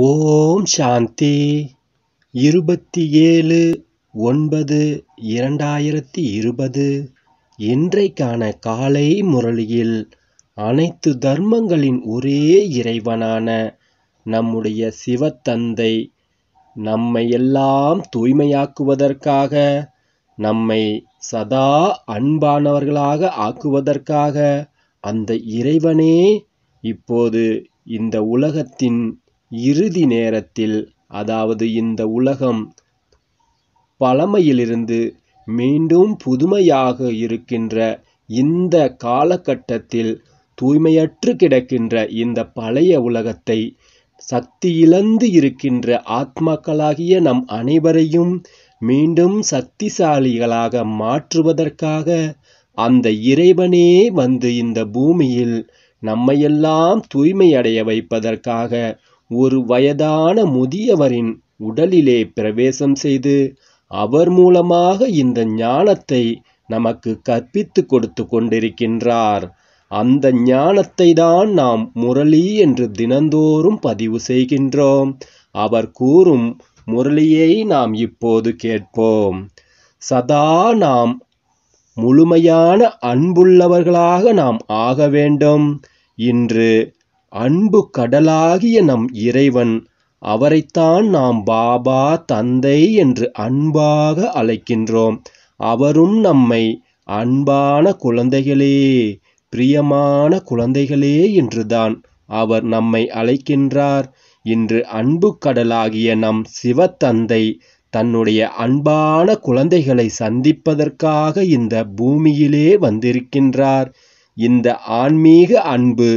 ஓம் சாந்தி இருபத்தி ஏழு ஒன்பது இரண்டாயிரத்தி இருபது இன்றைக்கான காலை முரளியில் அனைத்து தர்மங்களின் ஒரே இறைவனான நம்முடைய சிவத்தந்தை நம்மை எல்லாம் தூய்மையாக்குவதற்காக நம்மை சதா அன்பானவர்களாக ஆக்குவதற்காக அந்த இறைவனே இப்போது இந்த உலகத்தின் இறுதி நேரத்தில் அதாவது இந்த உலகம் பழமையிலிருந்து மீண்டும் புதுமையாக இருக்கின்ற இந்த காலகட்டத்தில் தூய்மையற்று கிடக்கின்ற இந்த பழைய உலகத்தை சக்தி இழந்து இருக்கின்ற ஆத்மாக்களாகிய நம் அனைவரையும் மீண்டும் சக்திசாலிகளாக மாற்றுவதற்காக அந்த இறைவனே வந்து இந்த பூமியில் நம்மையெல்லாம் தூய்மையடைய வைப்பதற்காக ஒரு வயதான முதியவரின் உடலிலே பிரவேசம் செய்து அவர் மூலமாக இந்த ஞானத்தை நமக்கு கற்பித்து கொடுத்து கொண்டிருக்கின்றார் அந்த ஞானத்தை தான் நாம் முரளி என்று தினந்தோறும் பதிவு செய்கின்றோம் அவர் கூறும் முரளியை நாம் இப்போது கேட்போம் சதா நாம் முழுமையான அன்புள்ளவர்களாக நாம் ஆக வேண்டும் இன்று அன்பு கடலாகிய நம் இறைவன் அவரைத்தான் நாம் பாபா தந்தை என்று அன்பாக அழைக்கின்றோம் அவரும் நம்மை அன்பான குழந்தைகளே பிரியமான குழந்தைகளே என்றுதான் அவர் நம்மை அழைக்கின்றார் இன்று அன்பு கடலாகிய நம் சிவத்தந்தை தன்னுடைய அன்பான குழந்தைகளை சந்திப்பதற்காக இந்த பூமியிலே வந்திருக்கின்றார் இந்த ஆன்மீக அன்பு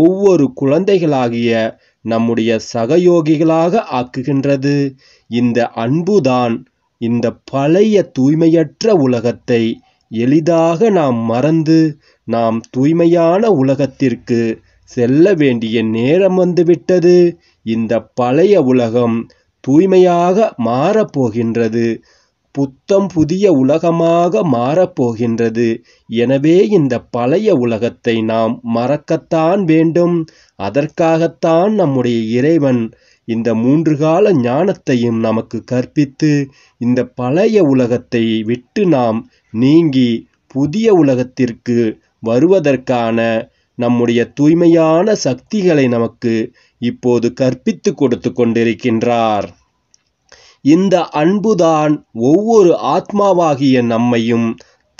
ஒவ்வொரு குழந்தைகளாகிய நம்முடைய சகயோகிகளாக ஆக்குகின்றது இந்த அன்புதான் இந்த பழைய தூய்மையற்ற உலகத்தை எளிதாக நாம் மறந்து நாம் தூய்மையான உலகத்திற்கு செல்ல வேண்டிய நேரம் வந்துவிட்டது இந்த பழைய உலகம் தூய்மையாக மாறப்போகின்றது புத்தம் புதிய உலகமாக மாறப்போகின்றது. எனவே இந்த பழைய உலகத்தை நாம் மறக்கத்தான் வேண்டும். அதற்காகத்தான் நம்முடைய இறைவன் இந்த மூன்றுகால ஞானத்தையும் நமக்கு கற்பித்து இந்த பழைய உலகத்தை விட்டு நாம் நீங்கி புதிய உலகத்திற்கு வருவதற்கான நம்முடைய தூய்மையான சக்திகளை நமக்கு இப்போது கற்பித்துக் கொடுத்துக் கொண்டிருக்கின்றார். இந்த அன்புதான் ஒவ்வொரு ஆத்மாவாகிய நம்மையும்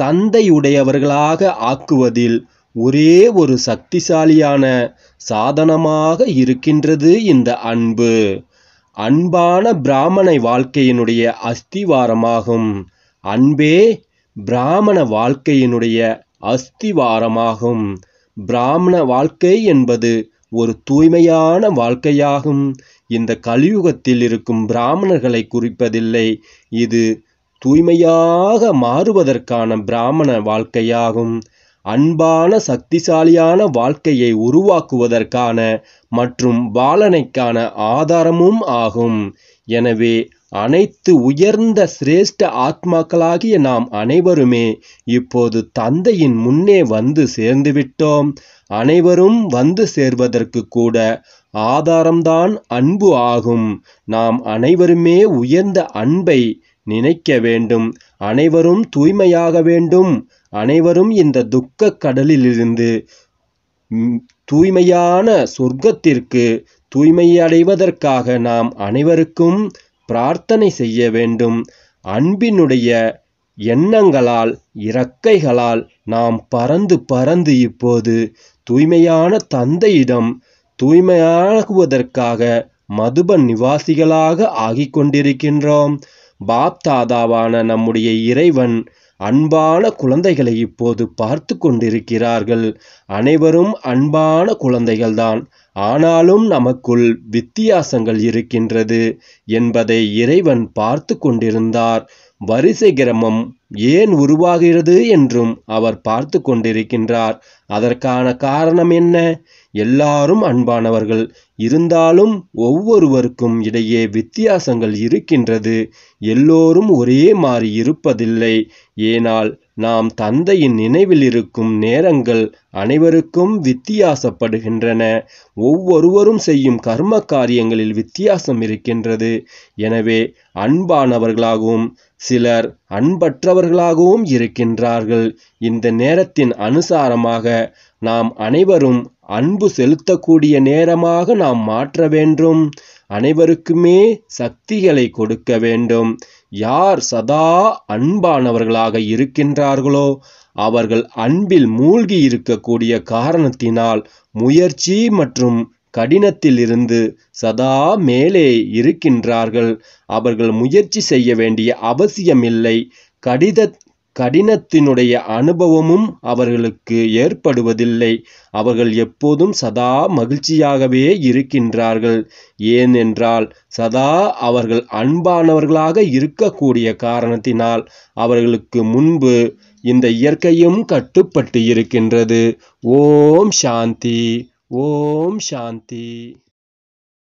தந்தையுடையவர்களாக ஆக்குவதில் ஒரே ஒரு சக்திசாலியான சாதனமாக இருக்கின்றது இந்த அன்பு அன்பான பிராமண வாழ்க்கையினுடைய அஸ்திவாரமாகும் அன்பே பிராமண வாழ்க்கையினுடைய அஸ்திவாரமாகும் பிராமண வாழ்க்கை என்பது ஒரு தூய்மையான வாழ்க்கையாகும் இந்த கலியுகத்தில் இருக்கும் பிராமணர்களை குறிப்பதில்லை இது தூய்மையாக மாறுவதற்கான பிராமண வாழ்க்கையாகும் அன்பான சக்திசாலியான வாழ்க்கையை உருவாக்குவதற்கான மற்றும் பாலனைக்கான ஆதாரமும் ஆகும் எனவே அனைத்து உயர்ந்த சிரேஷ்ட ஆத்மாக்களாகிய நாம் அனைவருமே இப்போது தந்தையின் முன்னே வந்து சேர்ந்துவிட்டோம் அனைவரும் வந்து சேர்வதற்கு கூட ஆதாரம்தான் அன்பு ஆகும் நாம் அனைவருமே உயர்ந்த அன்பை நினைக்க வேண்டும் அனைவரும் தூய்மையாக வேண்டும் அனைவரும் இந்த துக்க கடலிலிருந்து தூய்மையான சொர்க்கத்திற்கு தூய்மையடைவதற்காக நாம் அனைவருக்கும் பிரார்த்தனை செய்ய வேண்டும் அன்பினுடைய எண்ணங்களால் இறக்கைகளால் நாம் பறந்து பறந்து இப்போது தூய்மையான தந்தையிடம் தூய்மையாகுவதற்காக மதுபன் நிவாசிகளாக ஆகி கொண்டிருக்கின்றோம் பாப்தாதாவான நம்முடைய இறைவன் அன்பான குழந்தைகளை இப்போது பார்த்து கொண்டிருக்கிறார்கள் அனைவரும் அன்பான குழந்தைகள்தான் ஆனாலும் நமக்குள் வித்தியாசங்கள் இருக்கின்றது என்பதை இறைவன் பார்த்து கொண்டிருந்தார் வரிசை கிரமம் ஏன் உருவாகிறது என்றும் அவர் பார்த்து கொண்டிருக்கின்றார் அதற்கான காரணம் என்ன எல்லாரும் அன்பானவர்கள் இருந்தாலும் ஒவ்வொருவருக்கும் இடையே வித்தியாசங்கள் இருக்கின்றது எல்லோரும் ஒரே மாறி இருப்பதில்லை ஏனால் நாம் தந்தையின் நினைவில் இருக்கும் நேரங்கள் அனைவருக்கும் வித்தியாசப்படுகின்றன ஒவ்வொருவரும் செய்யும் கர்ம காரியங்களில் வித்தியாசம் இருக்கின்றது எனவே அன்பானவர்களாகவும் சிலர் அன்பற்றவர்களாகவும் இருக்கின்றார்கள் இந்த நேரத்தின் அனுசாரமாக நாம் அனைவரும் அன்பு செலுத்தக்கூடிய நேரமாக நாம் மாற்ற வேண்டும் அனைவருக்குமே சக்திகளை கொடுக்க வேண்டும் யார் சதா அன்பானவர்களாக இருக்கின்றார்களோ அவர்கள் அன்பில் மூழ்கி இருக்கக்கூடிய காரணத்தினால் முயற்சி மற்றும் கடினத்திலிருந்து சதா மேலே இருக்கின்றார்கள் அவர்கள் முயற்சி செய்ய வேண்டிய அவசியமில்லை கடித கடினத்தினுடைய அனுபவமும் அவர்களுக்கு ஏற்படுவதில்லை அவர்கள் எப்போதும் சதா மகிழ்ச்சியாகவே இருக்கின்றார்கள் ஏனென்றால் சதா அவர்கள் அன்பானவர்களாக இருக்கக்கூடிய காரணத்தினால் அவர்களுக்கு முன்பு இந்த இயற்கையும் கட்டுப்பட்டு இருக்கின்றது ஓம் சாந்தி ஓம் சாந்தி